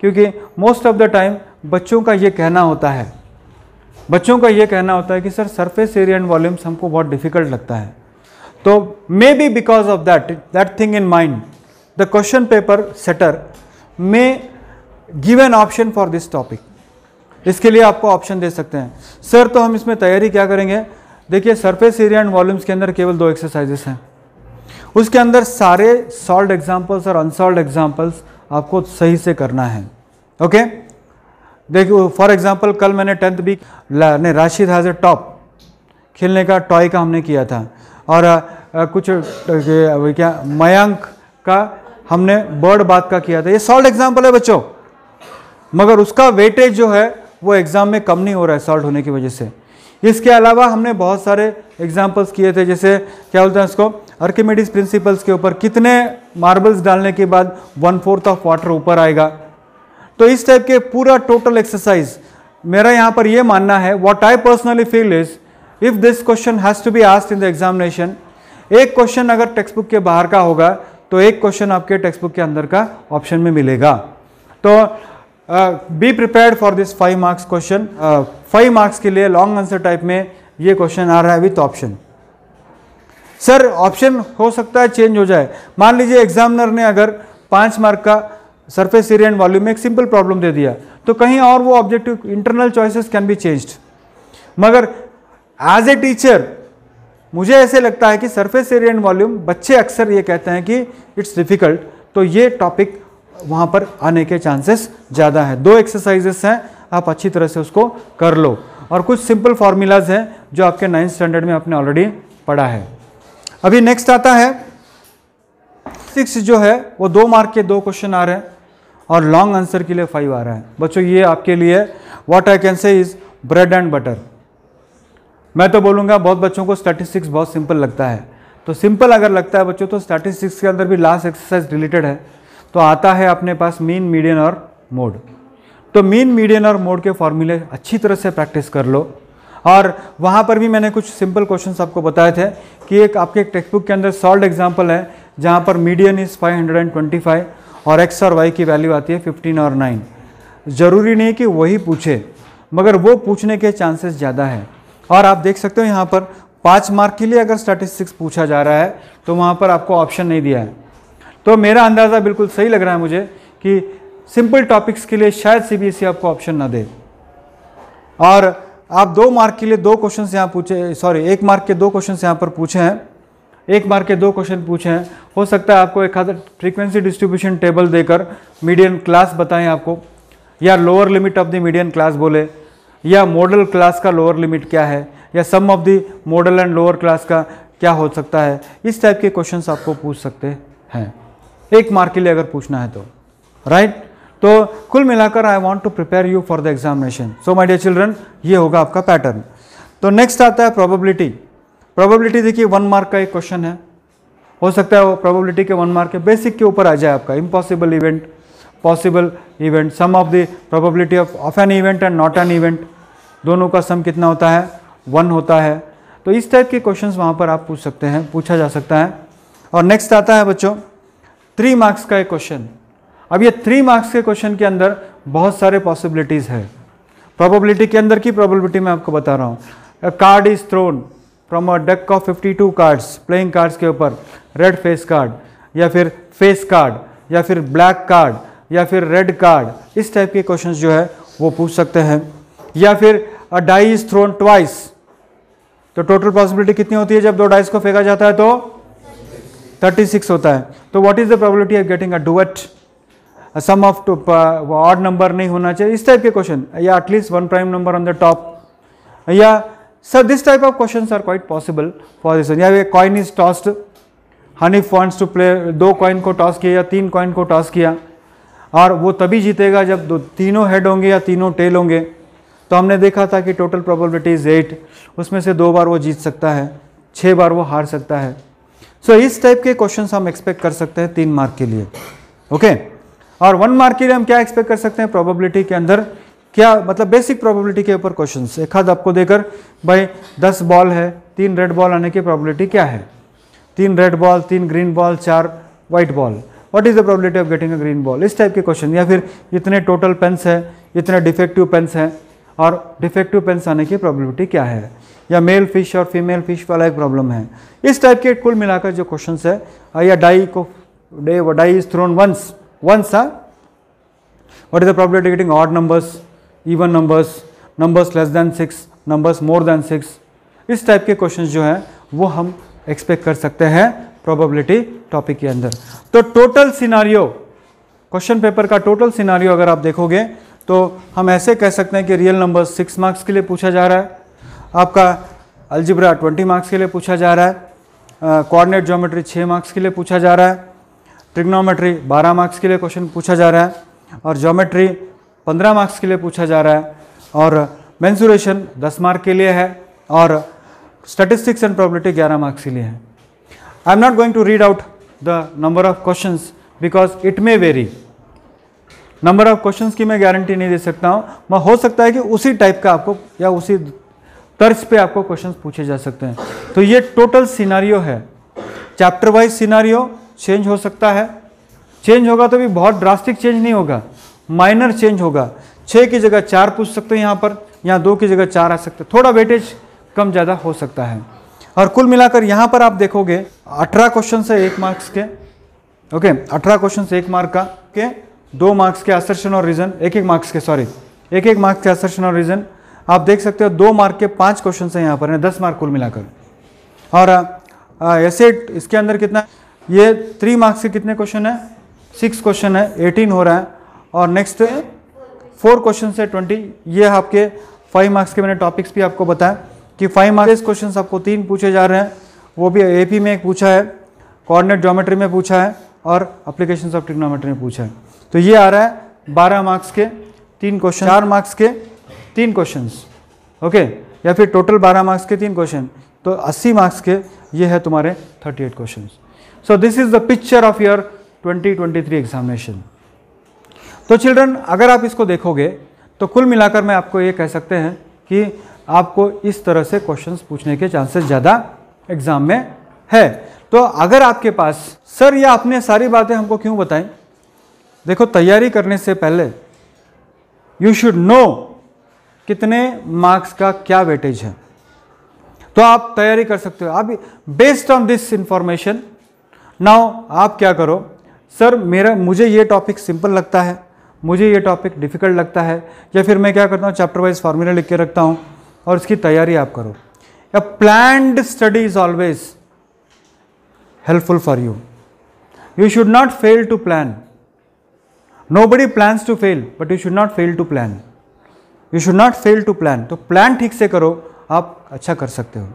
क्योंकि most of the time बच्चों का ये कहना होता है बच्चों का ये कहना होता है कि sir surface area and volumes हमको बहुत डिफिकल्ट लगता है तो may be because of that that thing in mind the question paper setter may give an option for this topic इसके लिए आपको ऑप्शन दे सकते हैं सर तो हम इसमें तैयारी क्या करेंगे देखिए सरफेस एरिया एंड वॉल्यूम्स के अंदर केवल दो एक्सरसाइजेस हैं उसके अंदर सारे सॉल्व एग्जाम्पल्स और अनसॉल्व एग्जाम्पल्स आपको सही से करना है ओके देखो फॉर एग्जांपल कल मैंने टेंथ भी ने राशिद हैज़ ए टॉप खेलने का टॉय का हमने किया था और आ, कुछ क्या मयंक का हमने बर्ड बात का किया था ये सॉल्ट एग्जाम्पल है बच्चों मगर उसका वेटेज जो है वो एग्ज़ाम में कम नहीं हो रहा है सॉल्ट होने की वजह से इसके अलावा हमने बहुत सारे एग्जाम्पल्स किए थे जैसे क्या बोलते हैं उसको अर्किमेडिस प्रिंसिपल्स के ऊपर कितने मार्बल्स डालने के बाद वन फोर्थ ऑफ वाटर ऊपर आएगा तो इस टाइप के पूरा टोटल एक्सरसाइज मेरा यहाँ पर यह मानना है what I personally feel is if this question has to be asked in the examination एक क्वेश्चन अगर टेक्स्ट बुक के बाहर का होगा तो एक क्वेश्चन आपके टेक्स्ट बुक के अंदर का ऑप्शन में मिलेगा तो be prepare for this five marks question five marks के लिए लॉन्ग आंसर टाइप में ये क्वेश्चन आ रहा है विथ ऑप्शन सर ऑप्शन हो सकता है चेंज हो जाए मान लीजिए एग्जामिनर ने अगर पाँच मार्क का सरफेस एरिया एंड वॉल्यूम एक सिंपल प्रॉब्लम दे दिया तो कहीं और वो objective internal choices can be changed मगर एज ए टीचर मुझे ऐसे लगता है कि सरफेस एरिया एंड वॉल्यूम बच्चे अक्सर ये कहते हैं कि इट्स डिफ़िकल्ट तो ये टॉपिक वहाँ पर आने के चांसेस ज़्यादा है दो एक्सरसाइजेस हैं आप अच्छी तरह से उसको कर लो और कुछ सिंपल फार्मूलाज हैं जो आपके नाइन्थ स्टैंडर्ड में आपने ऑलरेडी पढ़ा है अभी नेक्स्ट आता है सिक्स जो है वो दो मार्क के दो क्वेश्चन आ रहे हैं और लॉन्ग आंसर के लिए फाइव आ रहा है बच्चों ये आपके लिए what I can say is bread and butter मैं तो बोलूँगा बहुत बच्चों को स्टैटिस्टिक्स बहुत सिंपल लगता है तो सिंपल अगर लगता है बच्चों तो स्टैटिस्टिक्स के अंदर भी लास्ट एक्सरसाइज रिलेटेड है तो आता है अपने पास मीन मीडियन और मोड तो मीन मीडियन और मोड के फॉर्मूले अच्छी तरह से प्रैक्टिस कर लो और वहाँ पर भी मैंने कुछ सिंपल क्वेश्चन आपको बताए थे कि एक आपके एक टेक्स्ट बुक के अंदर सॉल्ड एग्जाम्पल है जहाँ पर मीडियन इज़ फाइव और एक्स और वाई की वैल्यू आती है फिफ्टीन और नाइन ज़रूरी नहीं कि वही पूछे मगर वो पूछने के चांसेस ज़्यादा है और आप देख सकते हो यहाँ पर पाँच मार्क के लिए अगर स्टैटिस्टिक्स पूछा जा रहा है तो वहाँ पर आपको ऑप्शन नहीं दिया है तो मेरा अंदाज़ा बिल्कुल सही लग रहा है मुझे कि सिंपल टॉपिक्स के लिए शायद सी e आपको ऑप्शन ना दे और आप दो मार्क के लिए दो क्वेश्चन यहाँ पूछे सॉरी एक मार्क के दो क्वेश्चन यहाँ पर पूछे हैं एक मार्क के दो क्वेश्चन पूछे हैं हो सकता है आपको एक हाथ फ्रीक्वेंसी डिस्ट्रीब्यूशन टेबल देकर मीडियम क्लास बताएं आपको या lower limit of the medium class बोले या मॉडल क्लास का लोअर लिमिट क्या है या sum of the modal and lower class का क्या हो सकता है इस टाइप के क्वेश्चन आपको पूछ सकते हैं एक मार्क के लिए अगर पूछना है तो राइट right? तो कुल मिलाकर I want to prepare you for the examination so my dear children ये होगा आपका पैटर्न तो नेक्स्ट आता है प्रोबेबिलिटी प्रोबेबिलिटी देखिए वन मार्क का एक क्वेश्चन है हो सकता है वो प्रोबेबिलिटी के वन मार्क के बेसिक के ऊपर आ जाए आपका impossible event possible event sum of the probability of of an event and not an event दोनों का सम कितना होता है वन होता है तो इस टाइप के क्वेश्चन वहाँ पर आप पूछ सकते हैं पूछा जा सकता है और नेक्स्ट आता है बच्चों थ्री मार्क्स का एक क्वेश्चन अब ये थ्री मार्क्स के क्वेश्चन के अंदर बहुत सारे पॉसिबिलिटीज़ है प्रोबेबिलिटी के अंदर की प्रोबेबिलिटी मैं आपको बता रहा हूँ card is thrown from a deck of 52 cards playing cards के ऊपर रेड फेस कार्ड या फिर फेस कार्ड या फिर ब्लैक कार्ड या फिर रेड कार्ड इस टाइप के क्वेश्चन जो है वो पूछ सकते हैं या फिर a die is thrown twice तो टोटल पॉसिबिलिटी कितनी होती है जब दो डाइस को फेंका जाता है तो 36 होता है तो what is the probability of getting a duet sum of odd number नहीं होना चाहिए इस टाइप के क्वेश्चन या at least one prime number on the top या sir this type of question are quite possible for this या coin is tossed Hanif wants to play दो coin को टॉस किया या तीन कॉइन को टॉस किया और वो तभी जीतेगा जब दो तीनों हेड होंगे या तीनों टेल होंगे तो हमने देखा था कि टोटल प्रोबेबिलिटी इज़ एट उसमें से दो बार वो जीत सकता है छः बार वो हार सकता है सो so, इस टाइप के क्वेश्चन हम एक्सपेक्ट कर सकते हैं तीन मार्क के लिए ओके okay? और वन मार्क के लिए हम क्या एक्सपेक्ट कर सकते हैं प्रोबेबिलिटी के अंदर क्या मतलब बेसिक प्रोबेबिलिटी के ऊपर क्वेश्चन एक हाथ आपको देकर भाई दस बॉल है तीन रेड बॉल आने की प्रॉबिलिटी क्या है तीन रेड बॉल तीन ग्रीन बॉल चार white ball what is the probability of getting a green ball इस टाइप के क्वेश्चन या फिर इतने टोटल पेंस हैं इतने डिफेक्टिव पेंस हैं और डिफेक्टिव पेंस आने की प्रॉबिलिटी क्या है या मेल फिश और फीमेल फिश वाला एक प्रॉब्लम है इस टाइप के कुल मिलाकर जो क्वेश्चन है या डाई को डे die is thrown once ones are what is the probability of getting odd numbers, even numbers, numbers less than 6, numbers more than 6 इस टाइप के क्वेश्चन जो है वो हम एक्सपेक्ट कर सकते हैं प्रोबेबिलिटी टॉपिक के अंदर तो टोटल सिनारियो क्वेश्चन पेपर का टोटल सिनारियो अगर आप देखोगे तो हम ऐसे कह सकते हैं कि रियल नंबर सिक्स मार्क्स के लिए पूछा जा रहा है आपका अल्जिब्रा ट्वेंटी मार्क्स के लिए पूछा जा रहा है कोऑर्डिनेट ज्योमेट्री छः मार्क्स के लिए पूछा जा रहा है ट्रिग्नोमेट्री 12 मार्क्स के लिए क्वेश्चन पूछा जा रहा है और जोमेट्री 15 मार्क्स के लिए पूछा जा रहा है और मैंसुरेशन 10 मार्क के लिए है और स्टैटिस्टिक्स एंड प्रॉबलिटी 11 मार्क्स के लिए है I am not going to read out the number of question because it may very number of question की मैं गारंटी नहीं दे सकता हूँ मैं हो सकता है कि उसी टाइप का आपको या उसी तर्ज पे आपको क्वेश्चन पूछे जा सकते हैं तो ये टोटल सिनारियो है चैप्टर वाइज सिनारियो चेंज हो सकता है चेंज होगा तो भी बहुत ड्रास्टिक चेंज नहीं होगा माइनर चेंज होगा छः की जगह चार पूछ सकते हैं यहाँ पर यहाँ दो की जगह चार आ सकते थोड़ा वेटेज कम ज़्यादा हो सकता है और कुल मिलाकर यहाँ पर आप देखोगे अठारह क्वेश्चन से एक मार्क्स के ओके अठारह क्वेश्चन एक मार्क का के दो मार्क्स के असर्शन और रीज़न एक एक मार्क्स के सॉरी एक एक मार्क्स के असर्शन और रीज़न आप देख सकते हो दो मार्क के पाँच क्वेश्चन हैं यहाँ पर दस मार्क कुल मिलाकर और एसेट इसके अंदर कितना ये थ्री मार्क्स के कितने क्वेश्चन है सिक्स क्वेश्चन है एटीन हो रहा है और नेक्स्ट फोर क्वेश्चन है ट्वेंटी ये आपके फाइव मार्क्स के मैंने टॉपिक्स भी आपको बताया कि फाइव मार्क्स क्वेश्चन आपको तीन पूछे जा रहे हैं वो भी ए में एक पूछा है कॉर्डिनेट ज्योमेट्री में पूछा है और अप्लीकेशन ऑफ टिक्नोमेट्री में पूछा है तो ये आ रहा है बारह मार्क्स के तीन क्वेश्चन चार मार्क्स के तीन क्वेश्चन ओके या फिर टोटल बारह मार्क्स के तीन क्वेश्चन तो अस्सी मार्क्स के ये है तुम्हारे thirty eight question so this is the picture of your 2023 examination तो चिल्ड्रन अगर आप इसको देखोगे तो कुल मिलाकर मैं आपको ये कह सकते हैं कि आपको इस तरह से क्वेश्चंस पूछने के चांसेस ज़्यादा एग्ज़ाम में है तो अगर आपके पास सर या आपने सारी बातें हमको क्यों बताएं देखो तैयारी करने से पहले यू शुड नो कितने मार्क्स का क्या वेटेज है तो आप तैयारी कर सकते हो आप based on this information now आप क्या करो सर मेरा मुझे ये टॉपिक सिंपल लगता है मुझे ये टॉपिक डिफ़िकल्ट लगता है या फिर मैं क्या करता हूँ चैप्टर वाइज फार्मूला लिख के रखता हूँ और इसकी तैयारी आप करो a planned study is always helpful for you you should not fail to plan nobody plans to fail but you should not fail to plan you should not fail to plan तो plan ठीक से करो आप अच्छा कर सकते हो